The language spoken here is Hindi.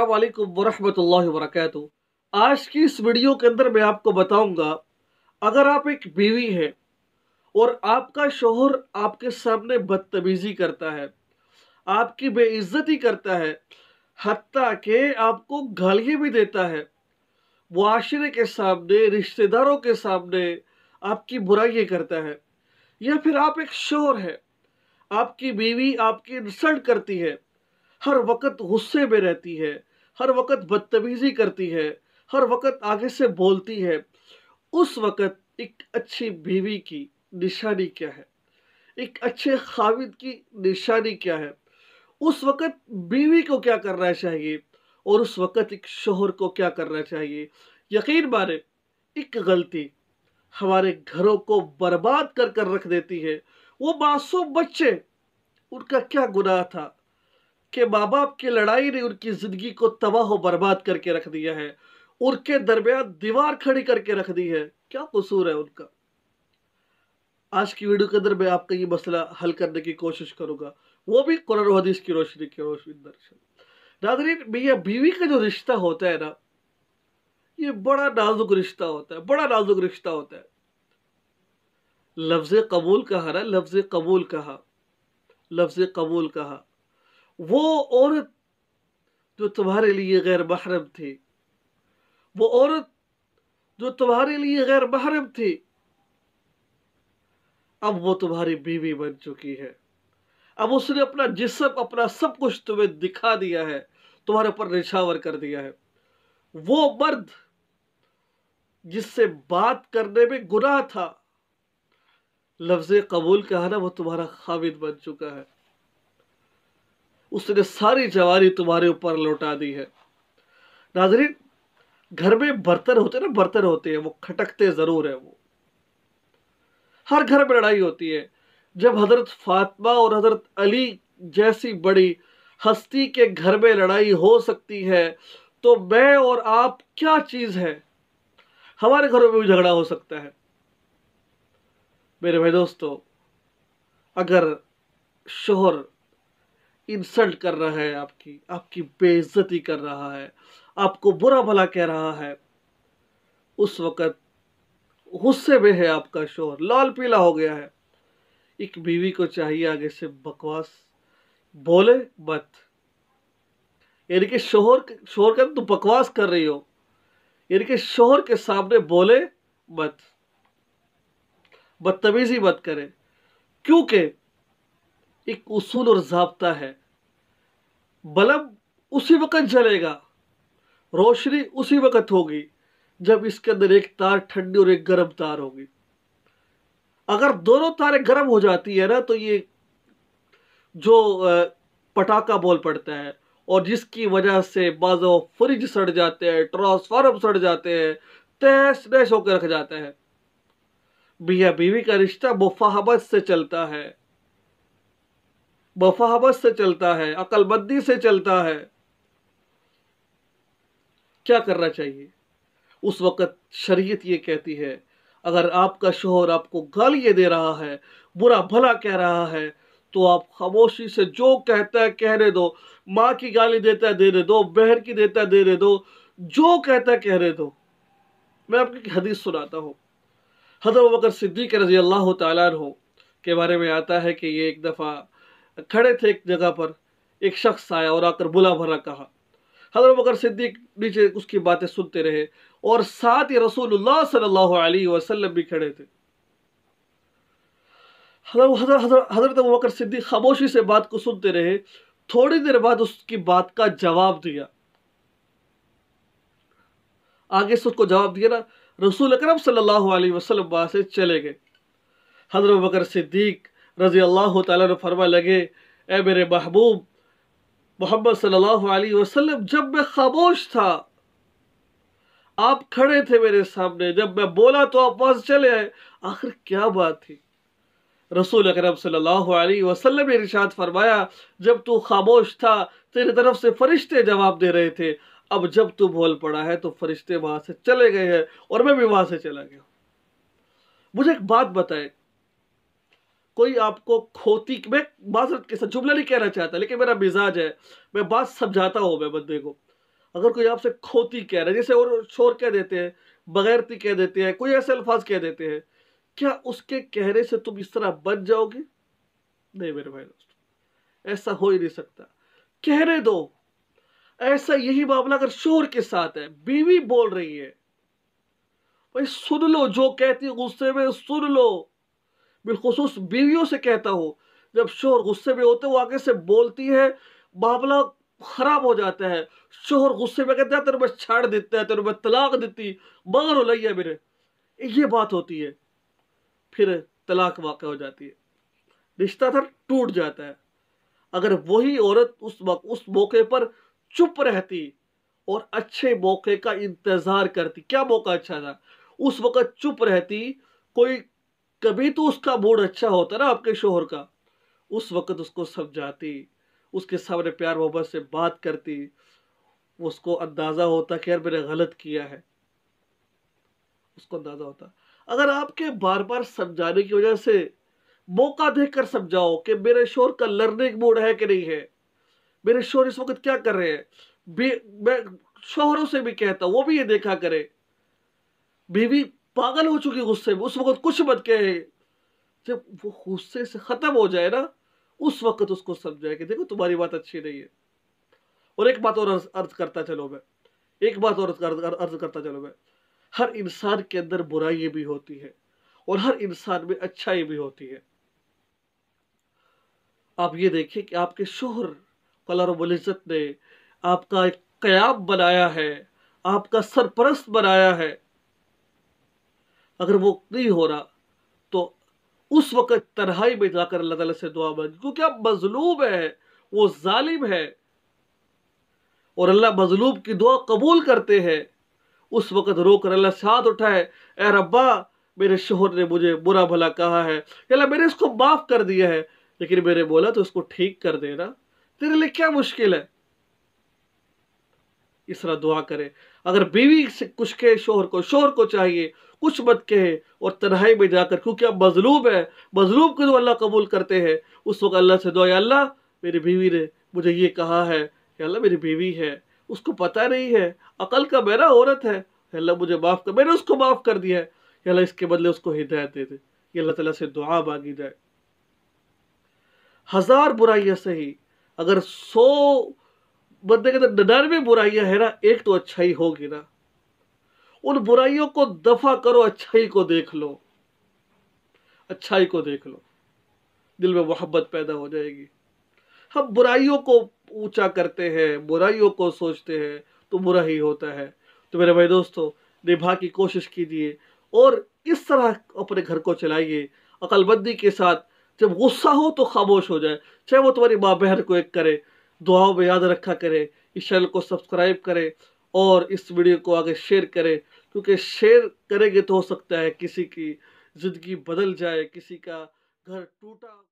अल्लाम वरहमल वर्क आज की इस वीडियो के अंदर मैं आपको बताऊंगा अगर आप एक बीवी हैं और आपका शोहर आपके सामने बदतमीज़ी करता है आपकी बेइज्जती करता है हती के आपको गालियाँ भी देता है मुआरे के सामने रिश्तेदारों के सामने आपकी बुराइयाँ करता है या फिर आप एक शोहर है आपकी बीवी आपकी इंसल्ट करती है हर वक्त गुस्से में रहती है हर वक्त बदतमीज़ी करती है हर वक्त आगे से बोलती है उस वक्त एक अच्छी बीवी की निशानी क्या है एक अच्छे खाविद की निशानी क्या है उस वक्त बीवी को क्या करना चाहिए और उस वक्त एक शोहर को क्या करना चाहिए यकीन माने एक गलती हमारे घरों को बर्बाद कर कर रख देती है वो मासूम बच्चे उनका क्या गुनाह था के माँ बाप की लड़ाई ने उनकी ज़िंदगी को तबाह बर्बाद करके रख दिया है उनके दरमियान दीवार खड़ी करके रख दी है क्या कसूर है उनका आज की वीडियो के अंदर मैं आपका ये मसला हल करने की कोशिश करूंगा वो भी कुरान हदीस की रोशनी की रोशनी दर्शन नादरी मियाँ बीवी का जो रिश्ता होता है ना ये बड़ा नाजुक रिश्ता होता है बड़ा नाजुक रिश्ता होता है लफ्ज़ कबूल कहा ना लफ्ज़ कबूल कहा लफ्ज़ कबूल कहा वो औरत जो तुम्हारे लिए गैर महरम थी वो औरत जो तुम्हारे लिए गैर महरम थी अब वो तुम्हारी बीवी बन चुकी है अब उसने अपना जिसम अपना सब कुछ तुम्हें दिखा दिया है तुम्हारे ऊपर निछावर कर दिया है वो मर्द जिससे बात करने में गुनाह था लफ्ज कबूल कहा है ना वो तुम्हारा खाविद बन चुका है उसने सारी जवारी तुम्हारे ऊपर लौटा दी है नाजरीन घर में बर्तन होते ना बर्तन होते हैं वो खटकते ज़रूर है वो हर घर में लड़ाई होती है जब हज़रत फातिमा और हज़रत अली जैसी बड़ी हस्ती के घर में लड़ाई हो सकती है तो मैं और आप क्या चीज़ है हमारे घरों में भी झगड़ा हो सकता है मेरे भाई दोस्तों अगर शोहर इंसल्ट कर रहा है आपकी आपकी बेइज्जती कर रहा है आपको बुरा भला कह रहा है उस वक़्त गुस्से में है आपका शोहर लाल पीला हो गया है एक बीवी को चाहिए आगे से बकवास बोले मत यानी कि शोहर शोहर का तो तुम बकवास कर रही हो यानी कि शोहर के सामने बोले मत बदतमीजी मत करें क्योंकि एक उसूल और जबता है बलब उसी वक़्त जलेगा रोशनी उसी वक़्त होगी जब इसके अंदर एक तार ठंडी और एक गर्म तार होगी अगर दोनों तारें गर्म हो जाती है ना तो ये जो पटाखा बोल पड़ता है और जिसकी वजह से बाजो फ्रिज सड़ जाते हैं ट्रांसफार्म सड़ जाते हैं तहस नहस होकर रख जाता है बिया बीवी का रिश्ता मुफाहमत से चलता है बफावत से चलता है अकलबद्दी से चलता है क्या करना चाहिए उस वक़्त शरीयत ये कहती है अगर आपका शोहर आपको गाली दे रहा है बुरा भला कह रहा है तो आप खामोशी से जो कहता है कहने दो माँ की गाली देता है देने दो बहन की देता है देने दो जो कहता है कहने दो मैं आपकी हदीस सुनाता हूँ हजरत बकर सिद्दीक रजी अल्लाह तु के बारे में आता है कि ये एक दफ़ा खड़े थे एक जगह पर एक शख्स आया और आकर बुला भरा कहा हजरत बकर सिद्दीक नीचे उसकी बातें सुनते रहे और साथ ही रसूलुल्लाह सल्लल्लाहु अलैहि वसल्लम भी खड़े थे हजरत बकर सिद्दीक खामोशी से बात को सुनते रहे थोड़ी देर बाद उसकी बात का जवाब दिया आगे से उसको जवाब दिया ना रसूल अकरम सल्लल्लाहु अलैहि वसल्लम वहां से चले गए हजरत बकर सिद्दीक रज़ी अल्लाह तरमा फरमा लगे ए मेरे महबूब मोहम्मद सल्लल्लाहु अलैहि वसल्लम जब मैं खामोश था आप खड़े थे मेरे सामने जब मैं बोला तो आप वहां चले आए आखिर क्या बात थी रसूल अकरम सल्लल्लाहु अलैहि वसल्लम ने इरशाद फरमाया जब तू खामोश था तेरी तरफ से फरिश्ते जवाब दे रहे थे अब जब तू बोल पड़ा है तो फरिश्ते वहां से चले गए हैं और मैं भी वहां से चला गया मुझे एक बात बताएं कोई आपको खोती मैं माजरत के साथ जुमला नहीं कहना चाहता लेकिन मेरा मिजाज है मैं बात समझाता हूँ मैं बंदे को अगर कोई आपसे खोती कह रहा है जैसे और शोर कह देते हैं बगैरती कह देते हैं कोई ऐसे अल्फाज कह देते हैं क्या उसके कहने से तुम इस तरह बच जाओगे नहीं मेरे भाई दोस्त ऐसा हो ही नहीं सकता कहने दो ऐसा यही मामला अगर शोर के साथ है बीवी बोल रही है भाई सुन लो जो कहती है गुस्से में सुन लो बिलखसूस बीवियों से कहता हो जब शोहर गुस्से में होते वो आगे से बोलती है मामला खराब हो जाता है शोहर गुस्से में कहता है तेरे में छाड़ देता है तेरे में तलाक देती मगर हो लैया मेरे ये बात होती है फिर तलाक वाक़ हो जाती है रिश्ता था टूट जाता है अगर वही औरत उस वक्त उस मौके पर चुप रहती और अच्छे मौके का इंतज़ार करती क्या मौका अच्छा था उस वक़्त चुप रहती कोई कभी तो उसका मूड अच्छा होता ना आपके शोहर का उस वक्त उसको समझाती उसके सामने प्यार मोहब्बत से बात करती उसको अंदाज़ा होता कि यार मैंने गलत किया है उसको अंदाज़ा होता अगर आपके बार बार समझाने की वजह से मौका देखकर समझाओ कि मेरे शोर का लर्निंग मूड है कि नहीं है मेरे शोर इस वक्त क्या कर रहे हैं मैं शोहरों से भी कहता वो भी ये देखा करे बीवी पागल हो चुकी गुस्से में उस वक्त कुछ मत कहे जब वो गुस्से से ख़त्म हो जाए ना उस वक्त उसको समझाए कि देखो तुम्हारी बात अच्छी नहीं है और एक बात और अर्ज करता चलो मैं एक बात और अर्ज करता चलो मैं हर इंसान के अंदर बुराई भी होती है और हर इंसान में अच्छाई भी होती है आप ये देखिए कि आपके शोहर कलर वलिजत ने आपका एक क्याम बनाया है आपका सरपरस्त बनाया है अगर वो नहीं हो रहा तो उस वक्त तनहाई में जाकर अल्लाह ताला से दुआ मांगी क्योंकि आप मजलूब है वो जालिम है और अल्लाह मजलूब की दुआ कबूल करते हैं उस वक्त रोकर अल्लाह से हाथ उठाए ए रब्बा मेरे शोहर ने मुझे बुरा भला कहा है अल्लाह मैंने इसको माफ़ कर दिया है लेकिन मैंने बोला तो इसको ठीक कर देना तेरे लिए क्या मुश्किल है इस तरह दुआ करें अगर बीवी से कुछ कहे शोहर को शोहर को चाहिए कुछ मत कहे और तनहाई में जाकर क्योंकि आप मजलूब है मजलूब को जो अल्लाह कबूल करते हैं उस वक्त अल्लाह से दुआ अल्लाह मेरी बीवी ने मुझे ये कहा है कि अल्लाह मेरी बीवी है उसको पता नहीं है अकल का मेरा औरत है अल्लाह मुझे माफ़ कर मैंने उसको माफ़ कर दिया है अल्लाह इसके बदले उसको हिदायत दे दे ये अल्लाह तला से दुआ मांगी जाए हज़ार बुराइयाँ सही अगर सौ बंदे के अंदर निन्यानवे बुराइयां है ना एक तो अच्छाई होगी ना उन बुराइयों को दफा करो अच्छाई को देख लो अच्छाई को देख लो दिल में मोहब्बत पैदा हो जाएगी हम बुराइयों को ऊंचा करते हैं बुराइयों को सोचते हैं तो बुरा ही होता है तो मेरे भाई दोस्तों निभा की कोशिश कीजिए और इस तरह अपने घर को चलाइए अकलबंदी के साथ जब गुस्सा हो तो खामोश हो जाए चाहे वो तुम्हारी माँ बहन को एक करे दुआओं में याद रखा करें इस चैनल को सब्सक्राइब करें और इस वीडियो को आगे शेयर करें क्योंकि शेयर करेंगे तो हो सकता है किसी की ज़िंदगी बदल जाए किसी का घर टूटा